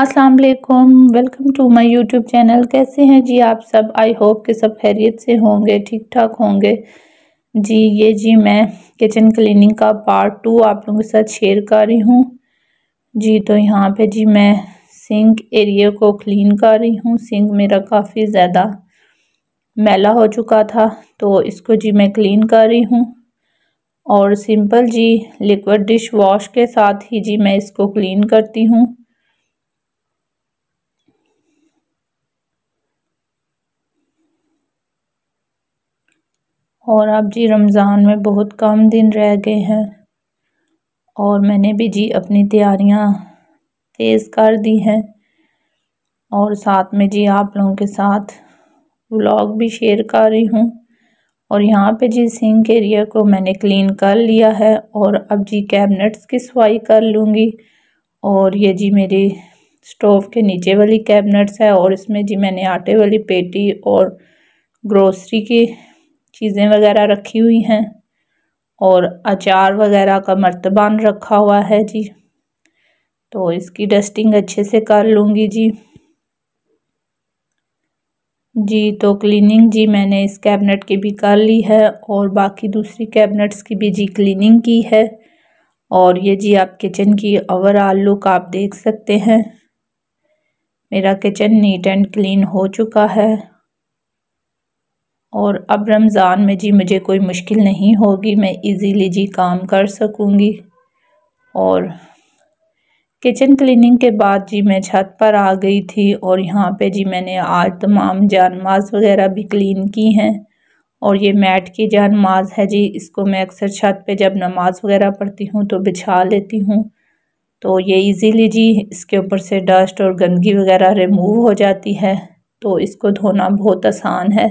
अस्सलाम वालेकुम welcome to my YouTube channel कैसे हैं जी आप सब आई होप कि सब खैरियत से होंगे ठीक ठाक होंगे जी ये जी मैं किचन क्लीनिंग का पार्ट टू आप लोगों के साथ शेयर कर रही हूँ जी तो यहाँ पे जी मैं सिंक एरिया को क्लीन कर रही हूँ सिंक मेरा काफ़ी ज़्यादा मैला हो चुका था तो इसको जी मैं क्लीन कर रही हूँ और सिंपल जी लिक्विड डिश वॉश के साथ ही जी मैं इसको क्लीन करती हूँ और अब जी रमज़ान में बहुत कम दिन रह गए हैं और मैंने भी जी अपनी तैयारियां तेज़ कर दी हैं और साथ में जी आप लोगों के साथ व्लॉग भी शेयर कर रही हूँ और यहाँ पे जी सिंक एरिया को मैंने क्लीन कर लिया है और अब जी कैबिनेट्स की सफाई कर लूँगी और ये जी मेरी स्टोव के नीचे वाली कैबिनेट्स है और इसमें जी मैंने आटे वाली पेटी और ग्रोसरी की चीज़ें वगैरह रखी हुई हैं और अचार वगैरह का मर्तबान रखा हुआ है जी तो इसकी डस्टिंग अच्छे से कर लूँगी जी जी तो क्लीनिंग जी मैंने इस कैबिनेट की भी कर ली है और बाकी दूसरी कैबिनेट्स की भी जी क्लीनिंग की है और ये जी आप किचन की ओवरऑल लुक आप देख सकते हैं मेरा किचन नीट एंड क्लीन हो चुका है और अब रमज़ान में जी मुझे कोई मुश्किल नहीं होगी मैं इजीली जी काम कर सकूँगी और किचन क्लीनिंग के बाद जी मैं छत पर आ गई थी और यहाँ पे जी मैंने आज तमाम जानमाज वगैरह भी क्लीन की हैं और ये मैट की जानमाज है जी इसको मैं अक्सर छत पे जब नमाज वगैरह पढ़ती हूँ तो बिछा लेती हूँ तो ये इजीली जी इसके ऊपर से डस्ट और गंदगी वगैरह रिमूव हो जाती है तो इसको धोना बहुत आसान है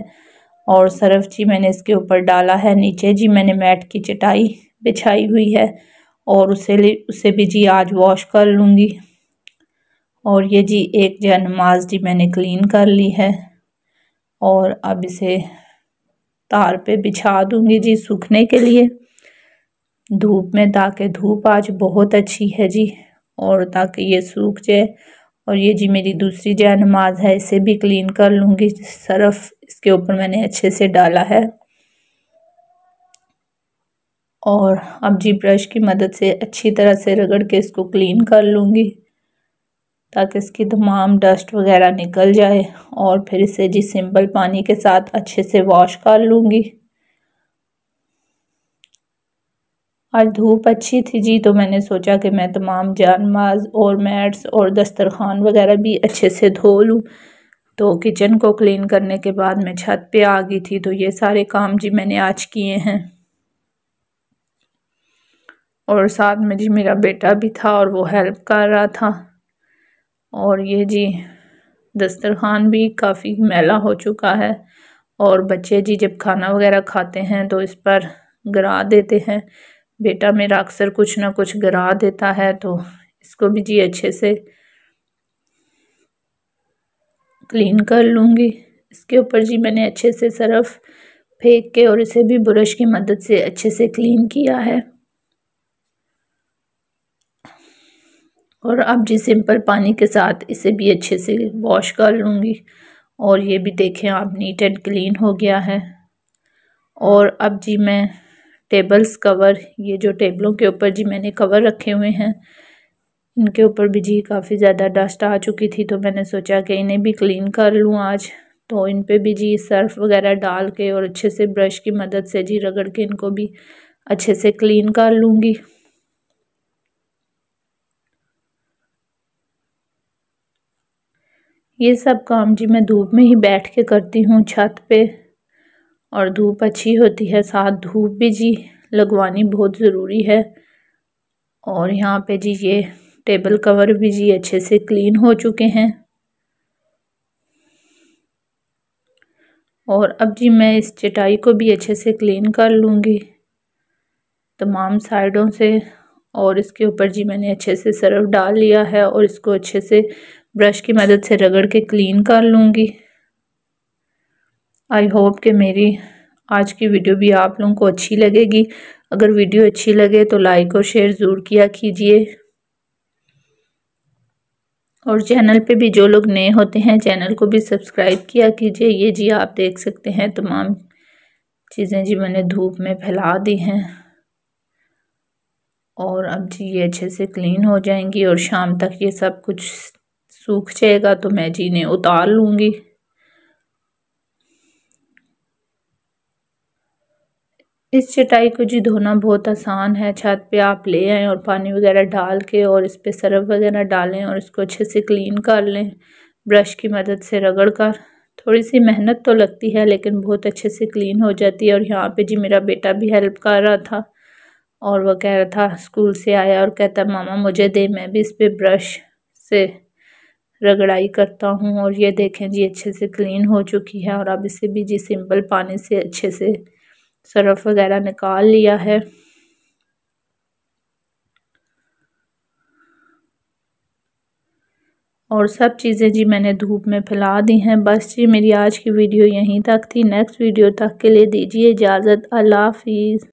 और सरफ जी मैंने इसके ऊपर डाला है नीचे जी मैंने मैट की चटाई बिछाई हुई है और उसे उसे भी जी आज वॉश कर लूँगी और ये जी एक जो नमाज जी मैंने क्लीन कर ली है और अब इसे तार पे बिछा दूँगी जी सूखने के लिए धूप में ताकि धूप आज बहुत अच्छी है जी और ताकि ये सूख जाए और ये जी मेरी दूसरी जो नमाज है इसे भी क्लीन कर लूँगी सरफ इसके ऊपर मैंने अच्छे से डाला है और अब जी ब्रश की मदद से अच्छी तरह से रगड़ के इसको क्लीन कर लूँगी ताकि इसकी तमाम डस्ट वगैरह निकल जाए और फिर इसे जी सिंपल पानी के साथ अच्छे से वॉश कर लूँगी आज धूप अच्छी थी जी तो मैंने सोचा कि मैं तमाम जानमाज और मैट्स और दस्तरखान वगैरह भी अच्छे से धो लूँ तो किचन को क्लीन करने के बाद मैं छत पे आ गई थी तो ये सारे काम जी मैंने आज किए हैं और साथ में जी मेरा बेटा भी था और वो हेल्प कर रहा था और ये जी दस्तरखान भी काफ़ी मैला हो चुका है और बच्चे जी जब खाना वगैरह खाते हैं तो इस पर गिरा देते हैं बेटा मेरा अक्सर कुछ ना कुछ गिरा देता है तो इसको भी जी अच्छे से क्लीन कर लूँगी इसके ऊपर जी मैंने अच्छे से सरफ फेंक के और इसे भी ब्रश की मदद से अच्छे से क्लीन किया है और अब जी सिंपल पानी के साथ इसे भी अच्छे से वॉश कर लूँगी और ये भी देखें आप नीट एंड क्लीन हो गया है और अब जी मैं टेबल्स कवर ये जो टेबलों के ऊपर जी मैंने कवर रखे हुए हैं इनके ऊपर भी जी काफ़ी ज़्यादा डस्ट आ चुकी थी तो मैंने सोचा कि इन्हें भी क्लीन कर लूँ आज तो इन पर भी जी सर्फ़ वगैरह डाल के और अच्छे से ब्रश की मदद से जी रगड़ के इनको भी अच्छे से क्लीन कर लूँगी ये सब काम जी मैं धूप में ही बैठ के करती हूँ छत पे और धूप अच्छी होती है साथ धूप भी जी लगवानी बहुत ज़रूरी है और यहाँ पे जी ये टेबल कवर भी जी अच्छे से क्लीन हो चुके हैं और अब जी मैं इस चटाई को भी अच्छे से क्लीन कर लूँगी तमाम साइडों से और इसके ऊपर जी मैंने अच्छे से सर्फ डाल लिया है और इसको अच्छे से ब्रश की मदद से रगड़ के क्लीन कर लूँगी आई होप कि मेरी आज की वीडियो भी आप लोगों को अच्छी लगेगी अगर वीडियो अच्छी लगे तो लाइक और शेयर ज़रूर किया कीजिए और चैनल पे भी जो लोग नए होते हैं चैनल को भी सब्सक्राइब किया कीजिए ये जी आप देख सकते हैं तमाम चीज़ें जी मैंने धूप में फैला दी हैं और अब जी ये अच्छे से क्लीन हो जाएंगी और शाम तक ये सब कुछ सूख जाएगा तो मैं जी ने उतार लूँगी इस चटाई को जी धोना बहुत आसान है छत पे आप ले आएँ और पानी वगैरह डाल के और इस पर सरफ वगैरह डालें और इसको अच्छे से क्लीन कर लें ब्रश की मदद से रगड़ कर थोड़ी सी मेहनत तो लगती है लेकिन बहुत अच्छे से क्लीन हो जाती है और यहाँ पे जी मेरा बेटा भी हेल्प कर रहा था और वह कह रहा था स्कूल से आया और कहता मामा मुझे दे मैं भी इस पर ब्रश से रगड़ाई करता हूँ और ये देखें जी अच्छे से क्लीन हो चुकी है और अब इसे भी जी सिंपल पानी से अच्छे से सरफ वगैरह निकाल लिया है और सब चीज़ें जी मैंने धूप में फैला दी हैं बस जी मेरी आज की वीडियो यहीं तक थी नेक्स्ट वीडियो तक के लिए दीजिए इजाज़त अल्लाह हाफिज़